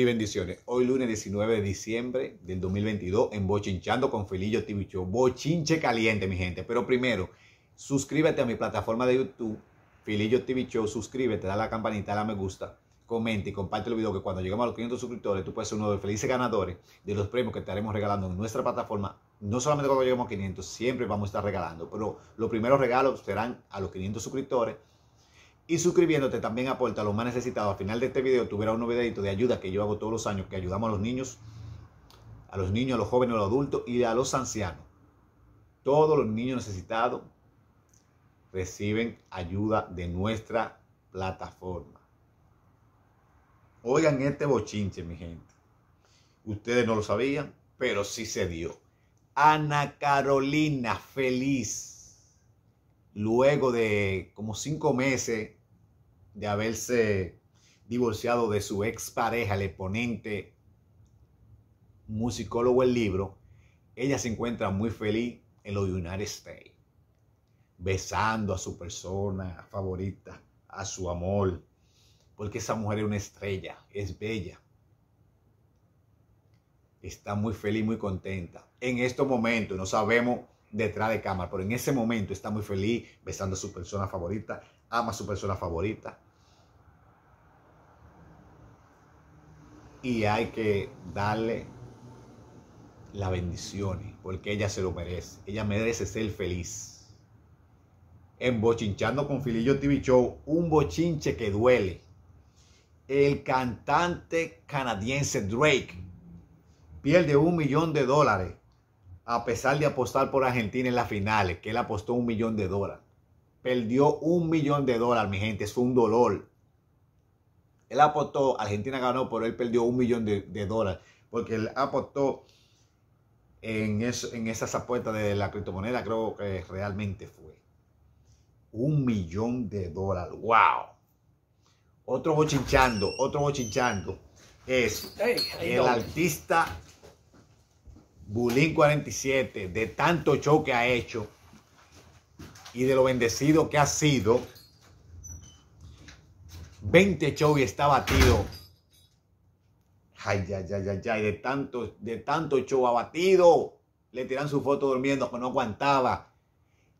y bendiciones. Hoy lunes 19 de diciembre del 2022 en Bochinchando con Filillo TV Show. Bochinche caliente, mi gente. Pero primero, suscríbete a mi plataforma de YouTube, Filillo TV Show. Suscríbete, da la campanita, dale a me gusta, comenta y comparte el video que cuando lleguemos a los 500 suscriptores, tú puedes ser uno de los felices ganadores de los premios que estaremos regalando en nuestra plataforma. No solamente cuando lleguemos a 500, siempre vamos a estar regalando. Pero los primeros regalos serán a los 500 suscriptores y suscribiéndote también aporta a los más necesitados. Al final de este video tuviera un videito de ayuda que yo hago todos los años, que ayudamos a los niños, a los niños, a los jóvenes, a los adultos y a los ancianos. Todos los niños necesitados reciben ayuda de nuestra plataforma. Oigan este bochinche, mi gente. Ustedes no lo sabían, pero sí se dio. Ana Carolina, feliz. Luego de como cinco meses de haberse divorciado de su expareja, el exponente musicólogo del libro, ella se encuentra muy feliz en los United States, besando a su persona favorita, a su amor, porque esa mujer es una estrella, es bella. Está muy feliz, muy contenta. En estos momentos, no sabemos detrás de cámara, pero en ese momento está muy feliz, besando a su persona favorita, ama a su persona favorita, y hay que darle las bendiciones, porque ella se lo merece. Ella merece ser feliz. En Bochinchando con Filillo TV Show, un bochinche que duele. El cantante canadiense Drake pierde un millón de dólares a pesar de apostar por Argentina en las finales, que él apostó un millón de dólares. Perdió un millón de dólares, mi gente, es un dolor. Él apostó, Argentina ganó, pero él perdió un millón de, dólares porque él apostó en, esas apuestas de la criptomoneda, creo que realmente fue. Un millón de dólares, wow. Otro bochinchando, otro bochinchando. Es el artista Bulín 47, de tanto show que ha hecho y de lo bendecido que ha sido. 20 shows y está batido. Ay, ay, ay, ay, ay, de tanto, de tanto show abatido. Le tiran su foto durmiendo, pero pues no aguantaba.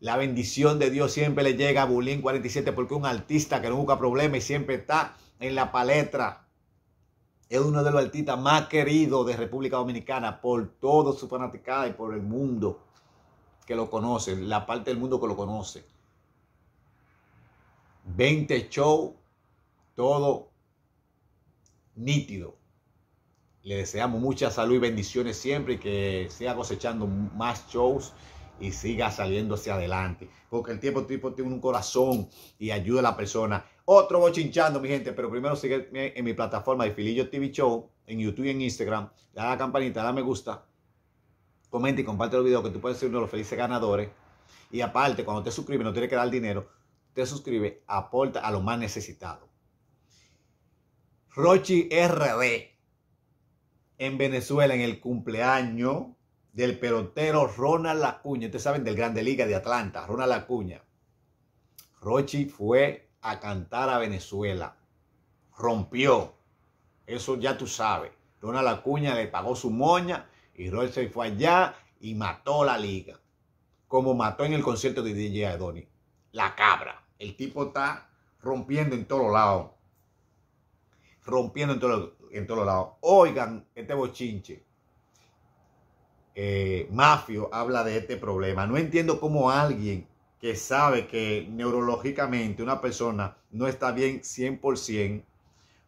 La bendición de Dios siempre le llega a Bulín 47 porque es un artista que no busca problemas y siempre está en la palestra. Es uno de los artistas más queridos de República Dominicana por todo su fanaticada y por el mundo que lo conoce, la parte del mundo que lo conoce. 20 shows todo nítido. Le deseamos mucha salud y bendiciones siempre y que siga cosechando más shows y siga saliendo hacia adelante. Porque el tiempo, tipo tiene un corazón y ayuda a la persona. Otro bochinchando, mi gente, pero primero sigue en mi plataforma de Filillo TV Show, en YouTube y en Instagram. Dale a la campanita, dale me gusta, comenta y comparte el video que tú puedes ser uno de los felices ganadores. Y aparte, cuando te suscribes, no tienes que dar dinero, te suscribes, aporta a lo más necesitado. Rochi RD en Venezuela en el cumpleaños del pelotero Ronald Lacuña. Ustedes saben del Grande Liga de Atlanta, Ronald Lacuña. Rochi fue a cantar a Venezuela. Rompió. Eso ya tú sabes. Ronald Lacuña le pagó su moña y Rochi fue allá y mató la liga. Como mató en el concierto de DJ Adoni. La cabra. El tipo está rompiendo en todos lados rompiendo en todos en lados. Oigan este bochinche. Eh, Mafio habla de este problema. No entiendo cómo alguien que sabe que neurológicamente una persona no está bien 100%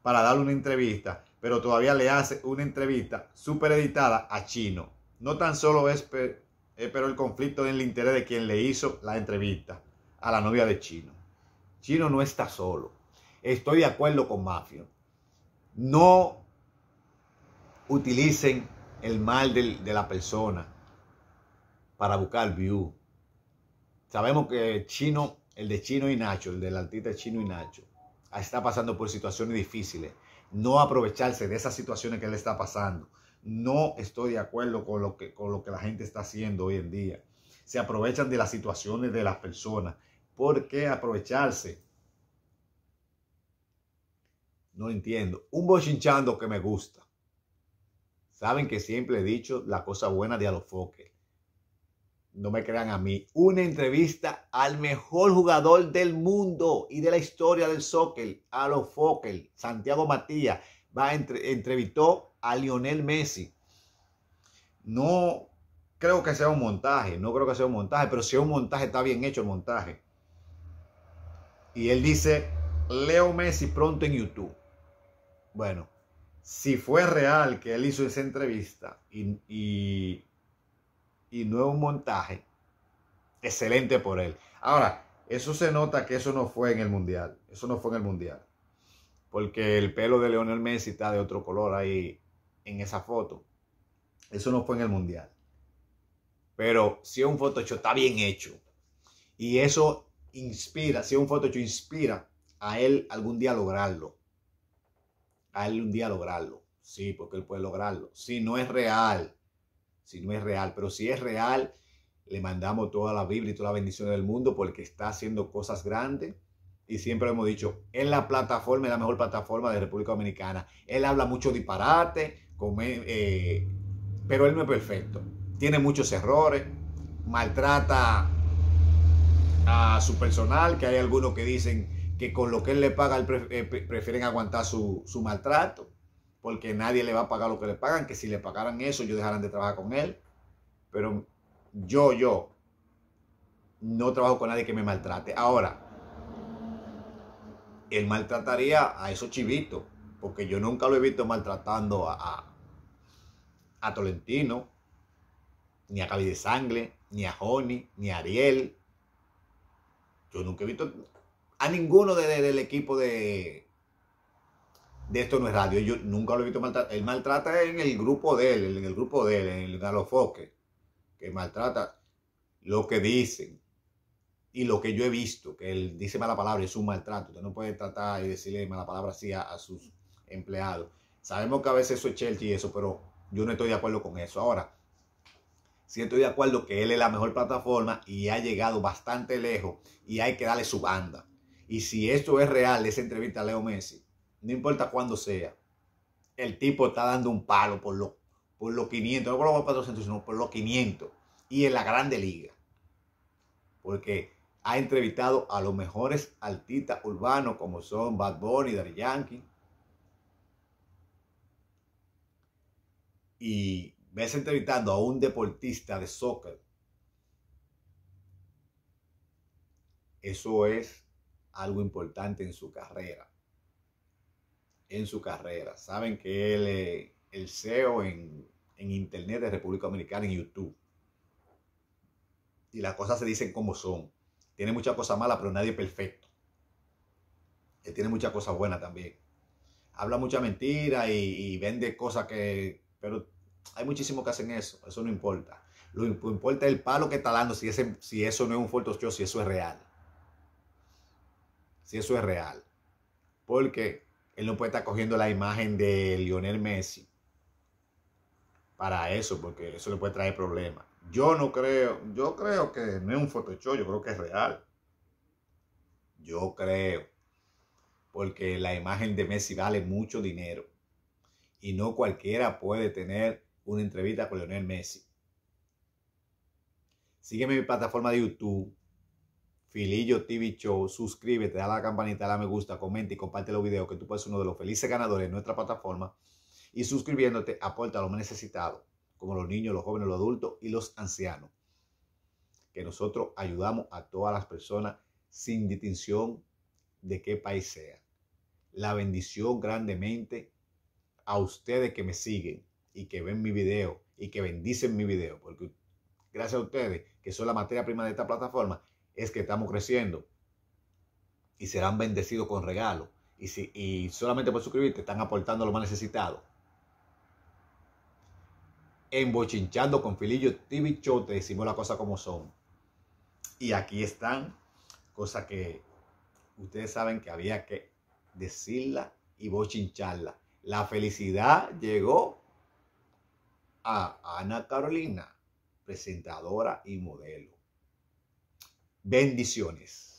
para darle una entrevista, pero todavía le hace una entrevista supereditada a Chino. No tan solo es, pero el conflicto en el interés de quien le hizo la entrevista a la novia de Chino. Chino no está solo. Estoy de acuerdo con Mafio. No utilicen el mal de la persona para buscar view. Sabemos que el Chino, el de Chino y Nacho, el del artista Chino y Nacho, está pasando por situaciones difíciles. No aprovecharse de esas situaciones que le está pasando. No estoy de acuerdo con lo que, con lo que la gente está haciendo hoy en día. Se aprovechan de las situaciones de las personas. ¿Por qué aprovecharse? No lo entiendo. Un bochinchando que me gusta. Saben que siempre he dicho la cosa buena de Alofoque. No me crean a mí. Una entrevista al mejor jugador del mundo y de la historia del soccer, Alofoque, Santiago Matías, va entre, entrevistó a Lionel Messi. No creo que sea un montaje, no creo que sea un montaje, pero si es un montaje está bien hecho el montaje. Y él dice, Leo Messi pronto en YouTube. Bueno, si fue real que él hizo esa entrevista y, y, y no es un montaje, excelente por él. Ahora, eso se nota que eso no fue en el Mundial. Eso no fue en el Mundial. Porque el pelo de Leonel Messi está de otro color ahí en esa foto. Eso no fue en el Mundial. Pero si es un hecho, está bien hecho. Y eso inspira, si es un hecho, inspira a él algún día lograrlo a él un día lograrlo. Sí, porque él puede lograrlo. Si no es real, si no es real, pero si es real, le mandamos toda la Biblia y toda la bendición del mundo porque está haciendo cosas grandes. Y siempre hemos dicho, es la plataforma, es la mejor plataforma de República Dominicana. Él habla mucho disparate, come, eh, pero él no es perfecto. Tiene muchos errores, maltrata a su personal, que hay algunos que dicen que con lo que él le paga, eh, prefieren aguantar su, maltrato, porque nadie le va a pagar lo que le pagan, que si le pagaran eso, Yo dejaran de trabajar con él. Pero yo, yo, no trabajo con nadie que me maltrate. Ahora, él maltrataría a esos chivitos, porque yo nunca lo he visto maltratando a, a, Tolentino, ni a Cali de Sangre, ni a Joni, ni a Ariel. Yo nunca he visto a ninguno del equipo de, de Esto No es Radio. Yo nunca lo he visto maltratar. Él maltrata en el grupo de él, en el grupo de él, en el Galofoque, que maltrata lo que dicen y lo que yo he visto, que él dice mala palabra, es un maltrato. Usted no puede tratar y decirle mala palabra así a, sus empleados. Sabemos que a veces eso es Chelsea y eso, pero yo no estoy de acuerdo con eso. Ahora, sí estoy de acuerdo que él es la mejor plataforma y ha llegado bastante lejos y hay que darle su banda. Y si esto es real, esa entrevista a Leo Messi, no importa cuándo sea, el tipo está dando un palo por, lo, por los 500, no por los 400, sino por los 500. Y en la Grande Liga. Porque ha entrevistado a los mejores artistas urbanos como son Bad Bunny, Daddy Yankee. Y ves entrevistando a un deportista de soccer. Eso es algo importante en su carrera. En su carrera. Saben que él es el CEO en, Internet de República Dominicana, en YouTube. Y las cosas se dicen como son. Tiene muchas cosas malas, pero nadie es perfecto. Él tiene muchas cosas buenas también. Habla mucha mentira y, vende cosas que... Pero hay muchísimos que hacen eso. Eso no importa. Lo, importante importa el palo que está dando, si, si eso no es un Photoshop, si eso es real si eso es real. Porque él no puede estar cogiendo la imagen de Lionel Messi para eso, porque eso le puede traer problemas. Yo no creo, yo creo que no es un Photoshop, yo creo que es real. Yo creo, porque la imagen de Messi vale mucho dinero y no cualquiera puede tener una entrevista con Lionel Messi. Sígueme en mi plataforma de YouTube Filillo TV Show. Suscríbete, dale a la campanita, dale me gusta, comenta y comparte los videos que tú puedes ser uno de los felices ganadores de nuestra plataforma. Y suscribiéndote, aporta a los necesitados, como los niños, los jóvenes, los adultos y los ancianos. Que nosotros ayudamos a todas las personas sin distinción de qué país sea. La bendición grandemente a ustedes que me siguen y que ven mi video y que bendicen mi video, porque gracias a ustedes, que son la materia prima de esta plataforma, es que estamos creciendo y serán bendecidos con regalo. Y, si, y solamente por suscribirte están aportando lo más necesitado. En Bochinchando con Filillo TV Show te decimos las cosas como son. Y aquí están cosas que ustedes saben que había que decirla y bochincharla. La felicidad llegó a Ana Carolina, presentadora y modelo. Bendiciones.